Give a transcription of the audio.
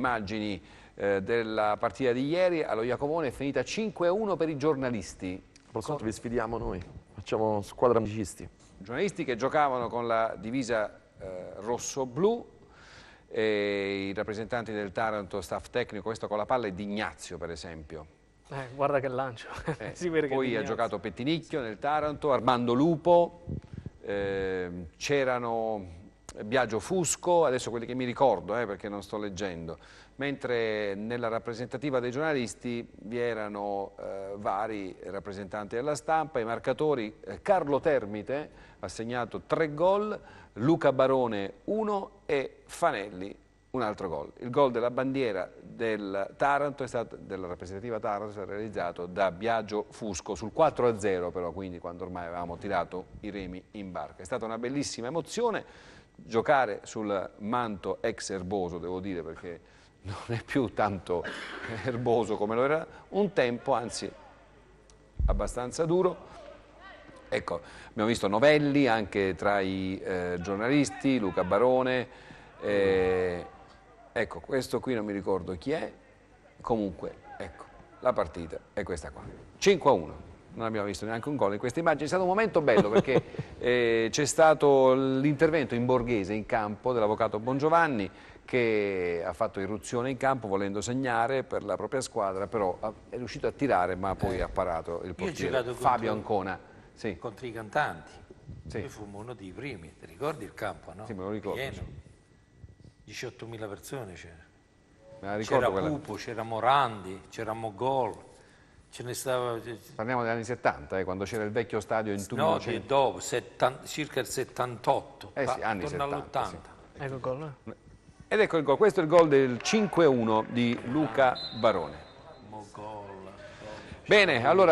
immagini eh, della partita di ieri allo Iacomone è finita 5-1 per i giornalisti. Prossimo vi sfidiamo noi, facciamo squadra amicisti. Giornalisti che giocavano con la divisa eh, rosso-blu, i rappresentanti del Taranto, staff tecnico, questo con la palla è di Ignazio per esempio. Eh, guarda che lancio. Eh, poi ha giocato Pettinicchio nel Taranto, Armando Lupo, eh, c'erano Biagio Fusco, adesso quelli che mi ricordo eh, perché non sto leggendo, mentre nella rappresentativa dei giornalisti vi erano eh, vari rappresentanti della stampa, i marcatori eh, Carlo Termite ha segnato tre gol, Luca Barone uno e Fanelli un altro gol. Il gol della bandiera del stato, della rappresentativa Taranto è stato realizzato da Biagio Fusco sul 4-0 però, quindi quando ormai avevamo tirato i remi in barca. È stata una bellissima emozione giocare sul manto ex erboso, devo dire, perché non è più tanto erboso come lo era un tempo, anzi abbastanza duro. Ecco, abbiamo visto novelli anche tra i eh, giornalisti, Luca Barone, eh, ecco, questo qui non mi ricordo chi è, comunque, ecco, la partita è questa qua, 5 a 1 non abbiamo visto neanche un gol in questa immagine, è stato un momento bello perché eh, c'è stato l'intervento in borghese in campo dell'avvocato Bongiovanni che ha fatto irruzione in campo volendo segnare per la propria squadra, però è riuscito a tirare ma poi eh. ha parato il portiere Fabio contro, Ancona. Sì. Contro i cantanti, sì. noi fummo uno dei primi, ti ricordi il campo? No? Sì, me lo ricordo. Pieno. 18.000 persone c'era. C'era Pupo, c'era Morandi, c'era Mogol Ce ne stava... Eh, Parliamo degli anni 70, eh, quando c'era il vecchio stadio in Tunisia. No, di dopo, settan... circa il 78, eh sì, anni torna all'80. Sì. Ecco il gol. Eh. Ed ecco il gol, questo è il gol del 5-1 di Luca Barone. Bene, allora...